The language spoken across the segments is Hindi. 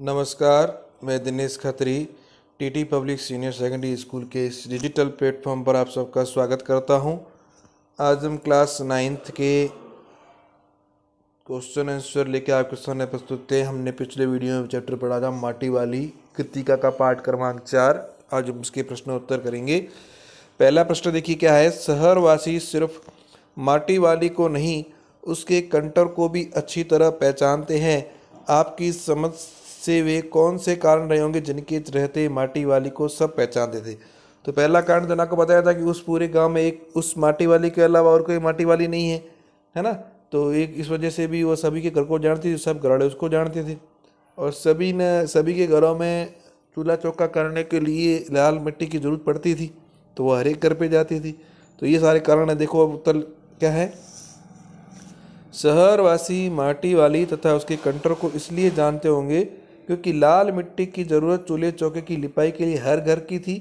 नमस्कार मैं Dinesh Khatri TT public senior secondary school के इस डिजिटल प्लेटफॉर्म पर आप सबका स्वागत करता हूं आज हम क्लास नाइन्थ के क्वेश्चन आंसर लेके आपके सामने प्रस्तुत थे हमने पिछले वीडियो में चैप्टर पढ़ा था माटी वाली कृतिका का पाठ क्रमांक चार आज हम प्रश्न प्रश्नोत्तर करेंगे पहला प्रश्न देखिए क्या है शहरवासी सिर्फ माटी वाली को नहीं उसके कंटर को भी अच्छी तरह पहचानते हैं आपकी समझ से वे कौन से कारण रहे होंगे जिनके रहते माटी वाली को सब पहचानते थे तो पहला कारण जन तो आपको बताया था कि उस पूरे गांव में एक उस माटी वाली के अलावा और कोई माटी वाली नहीं है है ना तो एक इस वजह से भी वो सभी के घर को जानती थी सब घराड़े उसको जानते थे और सभी ने सभी के घरों में चूल्हा चौका करने के लिए लाल मिट्टी की ज़रूरत पड़ती थी तो वह हर एक घर पर जाती थी तो ये सारे कारण है देखो अब उत्तर क्या है शहरवासी माटी वाली तथा उसके कंटर को इसलिए जानते होंगे क्योंकि लाल मिट्टी की ज़रूरत चूल्हे चौके की लिपाई के लिए हर घर की थी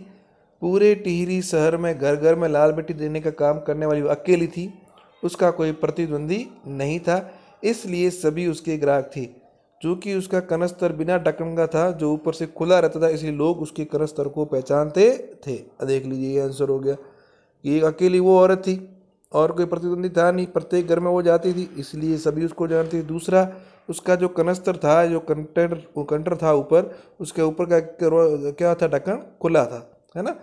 पूरे टिहरी शहर में घर घर में लाल मिट्टी देने का काम करने वाली अकेली थी उसका कोई प्रतिद्वंदी नहीं था इसलिए सभी उसके ग्राहक थे चूँकि उसका कनस्तर बिना ढकन का था जो ऊपर से खुला रहता था इसलिए लोग उसके कनस्तर को पहचानते थे देख लीजिए ये आंसर हो गया कि अकेली वो औरत थी और कोई प्रतिद्वंदी था नहीं प्रत्येक घर में वो जाती थी इसलिए सभी उसको जानते थे दूसरा उसका जो कनस्तर था जो कंटेनर कंटर था ऊपर उसके ऊपर का क्या था ढक्कन खुला था है ना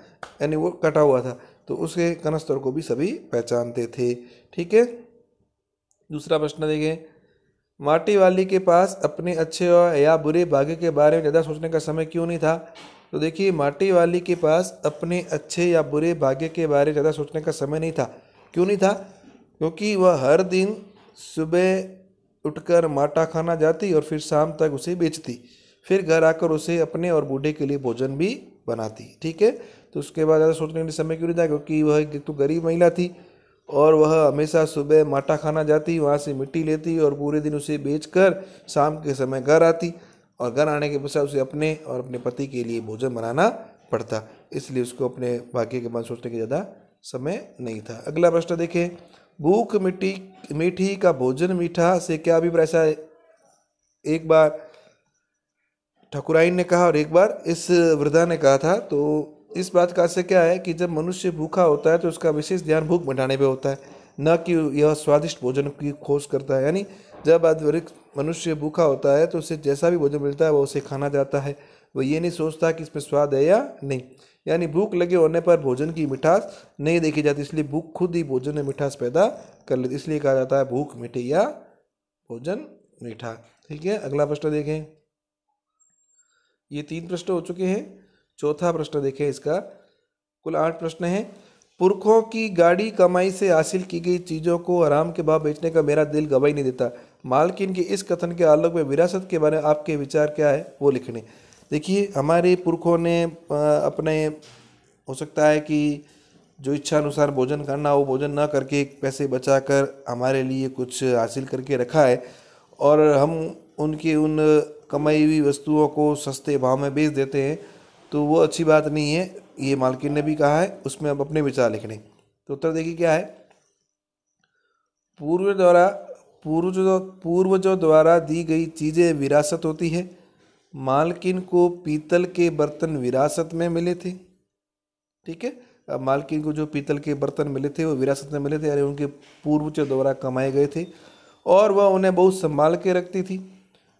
यानी वो कटा हुआ था तो उसके कनस्तर को भी सभी पहचानते थे ठीक है दूसरा प्रश्न देखें माटी वाली के पास अपने अच्छे या बुरे भाग्य के बारे में ज़्यादा सोचने का समय क्यों नहीं था तो देखिए माटी वाली के पास अपने अच्छे या बुरे भाग्य के बारे में ज़्यादा सोचने का समय नहीं था क्यों नहीं था क्योंकि वह हर दिन सुबह उठकर माटा खाना जाती और फिर शाम तक उसे बेचती फिर घर आकर उसे अपने और बूढ़े के लिए भोजन भी बनाती ठीक है तो उसके बाद ज़्यादा सोचने के समय क्यों नहीं था क्योंकि वह एक तो गरीब महिला थी और वह हमेशा सुबह माटा खाना जाती वहाँ से मिट्टी लेती और पूरे दिन उसे बेच शाम के समय घर आती और घर आने के पश्चात उसे अपने और अपने पति के लिए भोजन बनाना पड़ता इसलिए उसको अपने भाग्य के बाद सोचने के ज़्यादा समय नहीं था अगला प्रश्न देखें भूख मिट्टी मीठी का भोजन मीठा से क्या अभिप्राय ऐसा एक बार ठकुराइन ने कहा और एक बार इस वृद्धा ने कहा था तो इस बात का से क्या है कि जब मनुष्य भूखा होता है तो उसका विशेष ध्यान भूख मिटाने पे होता है न कि यह स्वादिष्ट भोजन की खोज करता है यानी जब आधुनिक मनुष्य भूखा होता है तो उसे जैसा भी भोजन मिलता है वह उसे खाना जाता है वह ये नहीं सोचता कि इसमें स्वाद है या नहीं यानी भूख लगे होने पर भोजन की मिठास नहीं देखी जाती इसलिए भूख खुद ही भोजन में मिठास पैदा कर लेती इसलिए कहा जाता है भूख मीठी या भोजन मीठा ठीक है अगला प्रश्न देखें ये तीन प्रश्न हो चुके हैं चौथा प्रश्न देखें इसका कुल आठ प्रश्न है पुरखों की गाड़ी कमाई से हासिल की गई चीज़ों को आराम के भाव बेचने का मेरा दिल गवाही नहीं देता मालकिन के इस कथन के आलोक में विरासत के बारे में आपके विचार क्या है वो लिखने देखिए हमारे पुरखों ने अपने हो सकता है कि जो इच्छा अनुसार भोजन करना हो भोजन ना करके पैसे बचा कर हमारे लिए कुछ हासिल करके रखा है और हम उनकी उन कमाई हुई वस्तुओं को सस्ते भाव में बेच देते हैं तो वो अच्छी बात नहीं है ये मालकिन ने भी कहा है उसमें अब अपने विचार लिखने तो उत्तर देखिए क्या है पूर्व द्वारा पूर्वजों पूर्वजों द्वारा दी गई चीज़ें विरासत होती है मालकिन को पीतल के बर्तन विरासत में मिले थे ठीक है अब मालकिन को जो पीतल के बर्तन मिले थे वो विरासत में मिले थे यानी उनके पूर्वजों द्वारा कमाए गए थे और वह उन्हें बहुत संभाल के रखती थी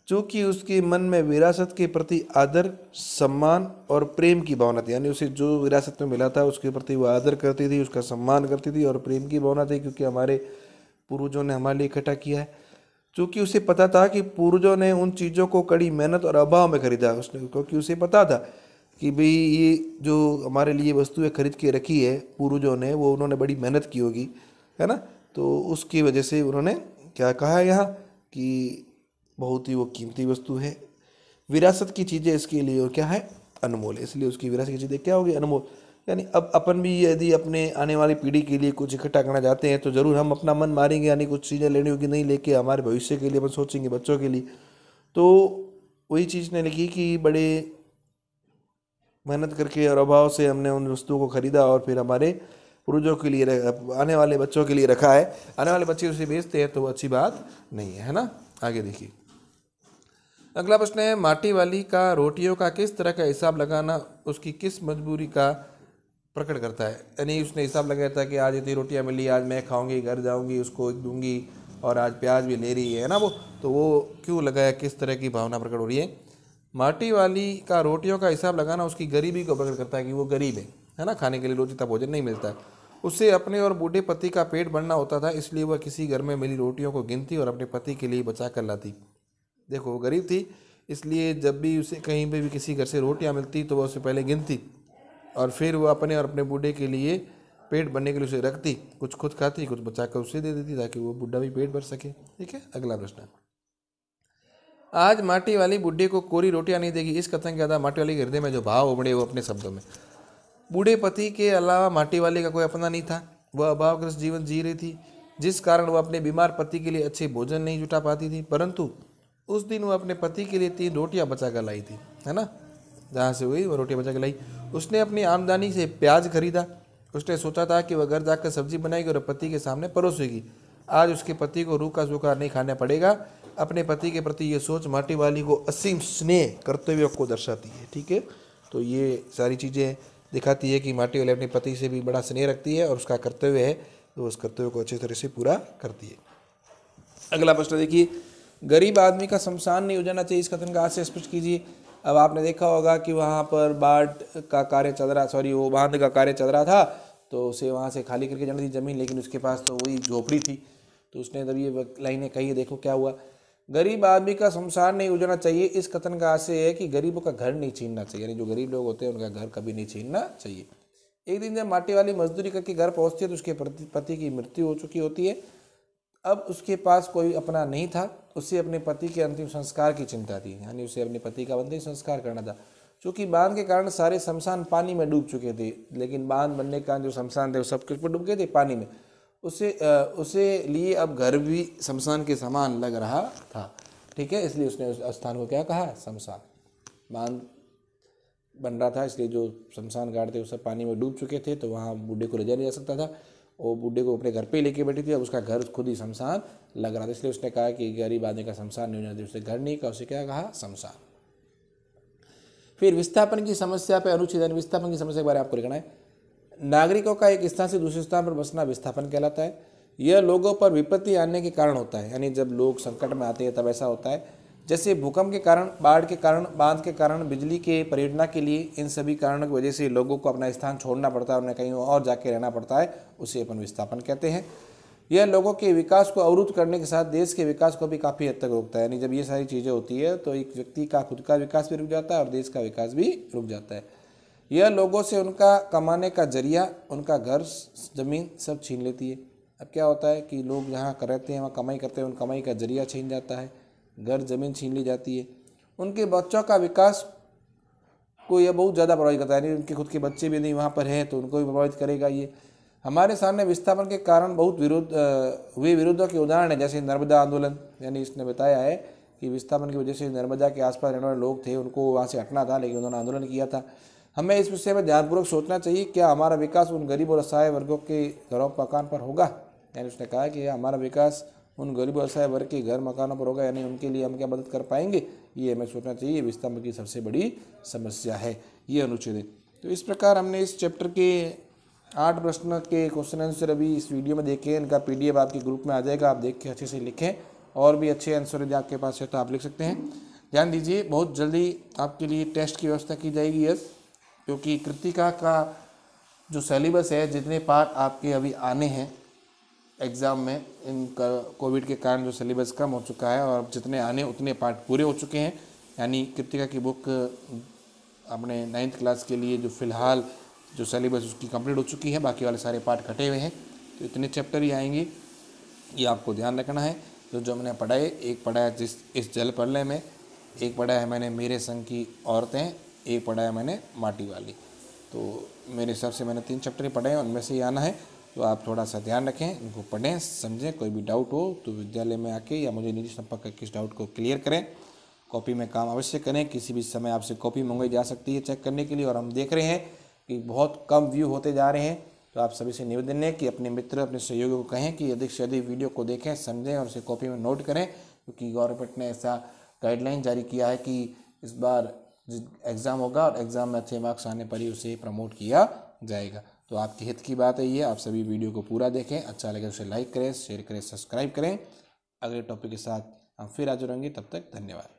चूँकि उसके मन में विरासत के प्रति आदर सम्मान और प्रेम की भावना थी यानी उसे जो विरासत में मिला था उसके प्रति वह आदर करती थी उसका सम्मान करती थी और प्रेम की भावना थी क्योंकि हमारे पूर्वजों ने हमारे लिए इकट्ठा किया है क्योंकि उसे पता था कि पूर्वजों ने उन चीज़ों को कड़ी मेहनत और अभाव में खरीदा उसने क्योंकि उसे पता था कि भाई ये जो हमारे लिए वस्तुएं खरीद के रखी है पूर्वजों ने वो उन्होंने बड़ी मेहनत की होगी है ना तो उसकी वजह से उन्होंने क्या कहा यहाँ कि बहुत ही वो कीमती वस्तु है विरासत की चीज़ें इसके लिए और क्या है अनमोल इसलिए उसकी विरासत की चीज़ें क्या होगी अनमोल यानी अब अपन भी यदि अपने आने वाली पीढ़ी के लिए कुछ इकट्ठा करना चाहते हैं तो ज़रूर हम अपना मन मारेंगे यानी कुछ चीज़ें लेनी होगी नहीं लेके हमारे भविष्य के लिए अपन सोचेंगे बच्चों के लिए तो वही चीज़ ने लिखी कि बड़े मेहनत करके और अभाव से हमने उन वस्तुओं को ख़रीदा और फिर हमारे पुरुषों के लिए आने वाले बच्चों के लिए रखा है आने वाले बच्चे उसे बेचते हैं तो अच्छी बात नहीं है है ना आगे देखिए अगला प्रश्न है माटी वाली का रोटियों का किस तरह का हिसाब लगाना उसकी किस मजबूरी का प्रकट करता है यानी उसने हिसाब लगाया था कि आज इतनी रोटियाँ मिली आज मैं खाऊंगी घर जाऊंगी उसको एक दूंगी और आज प्याज भी ले रही है ना वो तो वो क्यों लगाया किस तरह की भावना प्रकट हो रही है माटी वाली का रोटियों का हिसाब लगाना उसकी गरीबी को प्रकट करता है कि वो गरीब है है ना खाने के लिए रोटी इतना भोजन नहीं मिलता है उससे अपने और बूढ़े पति का पेट भरना होता था इसलिए वह किसी घर में मिली रोटियों को गिनती और अपने पति के लिए बचा कर लाती देखो वो गरीब थी इसलिए जब भी उसे कहीं पर भी किसी घर से रोटियाँ मिलती तो वह उससे पहले गिनती और फिर वो अपने और अपने बूढ़े के लिए पेट भरने के लिए उसे रखती कुछ खुद खाती कुछ बचा कर उसे दे देती ताकि वो बूढ़ा भी पेट भर सके ठीक है अगला प्रश्न आज माटी वाली बुढ़े को कोरी रोटियां नहीं देगी इस कथन के आधार माटी वाली के हृदय में जो भाव उमड़े वो अपने शब्दों में बूढ़े पति के अलावा माटी वाले का कोई अपना नहीं था वह अभावग्रस्त जीवन जी रही थी जिस कारण वह अपने बीमार पति के लिए अच्छे भोजन नहीं जुटा पाती थी परंतु उस दिन वह अपने पति के लिए तीन रोटियां बचा कर लाई थी है ना जहाँ से हुई वह रोटियां बचा कर लाई उसने अपनी आमदनी से प्याज खरीदा उसने सोचा था कि वह घर जाकर सब्जी बनाएगी और पति के सामने परोसेगी आज उसके पति को रूखा सूखा नहीं खाना पड़ेगा अपने पति के प्रति ये सोच माटी वाली को असीम स्नेह करते हुए को दर्शाती है ठीक है तो ये सारी चीज़ें दिखाती है कि माटी वाली अपने पति से भी बड़ा स्नेह रखती है और उसका कर्तव्य है तो उस कर्तव्य को अच्छी तरह से पूरा करती है अगला प्रश्न देखिए गरीब आदमी का शमशान नहीं हो जाना चाहिए इस कथन का आज से स्पष्ट कीजिए अब आपने देखा होगा कि वहाँ पर बाढ़ का कार्य चल रहा सॉरी वो बांध का कार्य चल रहा था तो उसे वहाँ से खाली करके जाना थी ज़मीन लेकिन उसके पास तो वही झोपड़ी थी तो उसने तब ये लाइनें कही देखो क्या हुआ गरीब आदमी का शमशान नहीं उजड़ना चाहिए इस कथन का आशय है कि गरीबों का घर नहीं छीनना चाहिए यानी जो गरीब लोग होते हैं उनका घर कभी नहीं छीनना चाहिए एक दिन जब माटी वाली मजदूरी करके घर पहुंचती है तो उसके पति की मृत्यु हो चुकी होती है अब उसके पास कोई अपना नहीं था उसे अपने पति के अंतिम संस्कार की चिंता थी यानी उसे अपने पति का अंतिम संस्कार करना था चूँकि बांध के कारण सारे शमशान पानी में डूब चुके थे लेकिन बांध बनने के कारण जो शमशान थे वो सब कुछ पर डूब गए थे पानी में उसे उसे लिए अब घर भी शमशान के समान लग रहा था ठीक है इसलिए उसने उस स्थान को क्या कहा शमशान बांध बन रहा था इसलिए जो शमशान गाड़ थे वो सब पानी में डूब चुके थे तो वहाँ बूढ़े को ले जा नहीं जा सकता था वो बूढ़े को अपने घर पे ही लेके बैठी थी अब उसका घर खुद ही शमशान लग रहा था इसलिए उसने कहा कि गरीब आदमी का शमशान नहीं होना उसने घर नहीं कहा उसे क्या कहा शमशान फिर विस्थापन की समस्या पर अनुच्छेद विस्थापन की समस्या के बारे में आपको लिखना है नागरिकों का एक स्थान से दूसरे स्थान पर बसना विस्थापन कहलाता है यह लोगों पर विपत्ति आने के कारण होता है यानी जब लोग संकट में आते हैं तब ऐसा होता है जैसे भूकंप के कारण बाढ़ के कारण बांध के कारण बिजली के परियोजना के लिए इन सभी कारणों की वजह से लोगों को अपना स्थान छोड़ना पड़ता है उन्हें कहीं और जाके रहना पड़ता है उसे अपन विस्थापन कहते हैं यह लोगों के विकास को अवरुद्ध करने के साथ देश के विकास को भी काफ़ी हद तक रोकता है यानी जब ये सारी चीज़ें होती है तो एक व्यक्ति का खुद का विकास भी रुक जाता है और देश का विकास भी रुक जाता है यह लोगों से उनका कमाने का जरिया उनका घर ज़मीन सब छीन लेती है अब क्या होता है कि लोग जहाँ रहते हैं वहाँ कमाई करते हैं उन कमाई का जरिया छीन जाता है घर ज़मीन छीन ली जाती है उनके बच्चों का विकास को यह बहुत ज़्यादा प्रभावित करता है यानी उनके खुद के बच्चे भी नहीं वहाँ पर हैं तो उनको भी प्रभावित करेगा ये हमारे सामने विस्थापन के कारण बहुत विरोध हुए विरोधों के उदाहरण है जैसे नर्मदा आंदोलन यानी इसने बताया है कि विस्थापन की वजह से नर्मदा के आसपास रहने वाले लोग थे उनको वहाँ से हटना था लेकिन उन्होंने आंदोलन किया था हमें इस विषय में ध्यानपूर्वक सोचना चाहिए क्या हमारा विकास उन गरीब और असहाय वर्गों के घरों पकान पर होगा यानी उसने कहा कि हमारा विकास उन गरीब असहाय वर्ग के घर मकानों पर होगा यानी उनके लिए हम क्या मदद कर पाएंगे ये हमें सोचना चाहिए विस्तंभ की सबसे बड़ी समस्या है ये अनुच्छेद है तो इस प्रकार हमने इस चैप्टर के आठ प्रश्न के क्वेश्चन आंसर अभी इस वीडियो में देखे इनका पी आपके ग्रुप में आ जाएगा आप देख के अच्छे से लिखें और भी अच्छे आंसर यदि आपके पास है तो आप लिख सकते हैं ध्यान दीजिए बहुत जल्दी आपके लिए टेस्ट की व्यवस्था की जाएगी यस क्योंकि कृतिका का जो सेलेबस है जितने पार्ट आपके अभी आने हैं एग्ज़ाम में इन कोविड के कारण जो सिलेबस कम हो चुका है और जितने आने उतने पार्ट पूरे हो चुके हैं यानी कृतिका की बुक अपने नाइन्थ क्लास के लिए जो फ़िलहाल जो सिलेबस उसकी कंप्लीट हो चुकी है बाकी वाले सारे पार्ट कटे हुए हैं तो इतने चैप्टर ही आएंगे ये आपको ध्यान रखना है जो जो मैंने पढ़ाए एक पढ़ाया जिस इस जल प्रलय में एक पढ़ाया है मैंने मेरे संग की औरतें एक पढ़ाया मैंने माटी वाली तो मेरे हिसाब से मैंने तीन चैप्टर ही पढ़े हैं उनमें से ही आना है तो आप थोड़ा सा ध्यान रखें इनको पढ़ें समझें कोई भी डाउट हो तो विद्यालय में आके या मुझे निजी संपर्क करके इस डाउट को क्लियर करें कॉपी में काम अवश्य करें किसी भी समय आपसे कॉपी मंगाई जा सकती है चेक करने के लिए और हम देख रहे हैं कि बहुत कम व्यू होते जा रहे हैं तो आप सभी से निवेदन है कि अपने मित्र अपने सहयोगियों को कहें कि अधिक से अधिक वीडियो को देखें समझें और उसे कॉपी में नोट करें क्योंकि गवर्नमेंट ने ऐसा गाइडलाइन जारी किया है कि इस बार एग्ज़ाम होगा और एग्ज़ाम में अच्छे मार्क्स आने पर ही उसे प्रमोट किया जाएगा तो आपके हित की बात है ये आप सभी वीडियो को पूरा देखें अच्छा लगे तो उसे लाइक करें शेयर करें सब्सक्राइब करें अगले टॉपिक के साथ हम फिर आज रहेंगे तब तक धन्यवाद